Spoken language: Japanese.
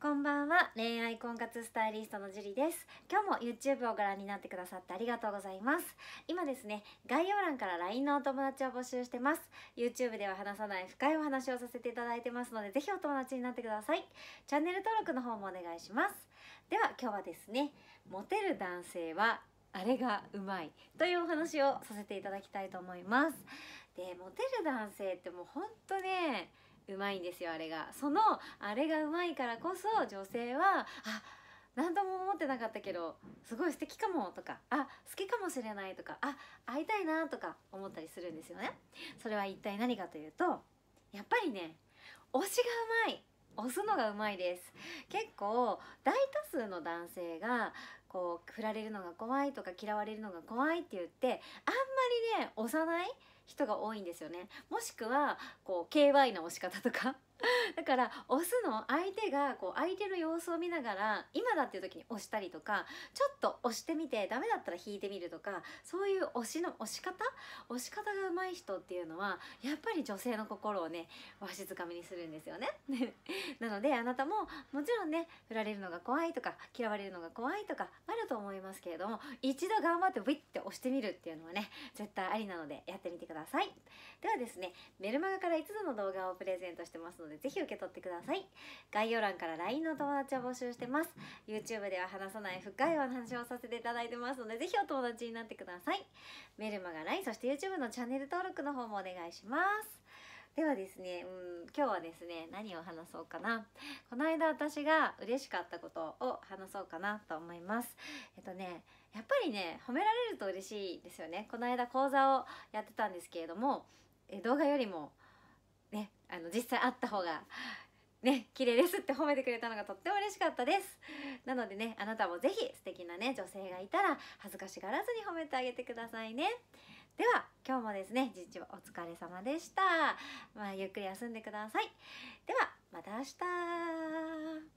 こんばんは恋愛婚活スタイリストのジュリです今日も YouTube をご覧になってくださってありがとうございます今ですね概要欄から LINE のお友達を募集してます YouTube では話さない深いお話をさせていただいてますのでぜひお友達になってくださいチャンネル登録の方もお願いしますでは今日はですねモテる男性はあれがうまいというお話をさせていただきたいと思いますでモテる男性ってもうほんとねうまいんですよあれがそのあれがうまいからこそ女性はあ何とも思ってなかったけどすごい素敵かもとかあ好きかもしれないとかあ会いたいなとか思ったりするんですよねそれは一体何かというとやっぱりね推しがうまい押すのがうまいです結構大多数の男性がこう振られるのが怖いとか嫌われるのが怖いって言ってあんまりね押さない人が多いんですよねもしくはこう KY の押し方とか だから押すの相手がこう相手の様子を見ながら今だっていう時に押したりとかちょっと押してみてダメだったら引いてみるとかそういう押しの押し方押し方が上手い人っていうのはやっぱり女性の心をねわしづかみにするんですよね なのであなたももちろんね振られるのが怖いとか嫌われるのが怖いとかあると思いますけれども一度頑張ってブイって押してみるっていうのはね絶対ありなのでやってみてくださいくださいではですねメルマガから5つの動画をプレゼントしてますのでぜひ受け取ってください概要欄から LINE の友達を募集してます YouTube では話さない深いお話をさせていただいてますのでぜひお友達になってくださいメルマガ LINE そして YouTube のチャンネル登録の方もお願いしますではですね、うん、今日はですね、何を話そうかな。この間私が嬉しかったことを話そうかなと思います。えっとね、やっぱりね、褒められると嬉しいですよね。この間講座をやってたんですけれども、え動画よりも、ね、あの、実際あった方が、ね、綺麗ですって褒めてくれたのがとっても嬉しかったですなのでねあなたも是非素敵なね女性がいたら恥ずかしがらずに褒めてあげてくださいねでは今日もですね、一日お疲れ様でした。まあ、ゆっくり休んでください。では、また明日